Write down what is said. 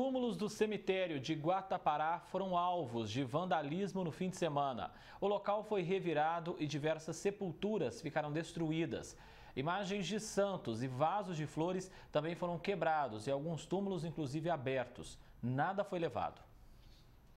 Túmulos do cemitério de Guatapará foram alvos de vandalismo no fim de semana. O local foi revirado e diversas sepulturas ficaram destruídas. Imagens de santos e vasos de flores também foram quebrados e alguns túmulos, inclusive, abertos. Nada foi levado.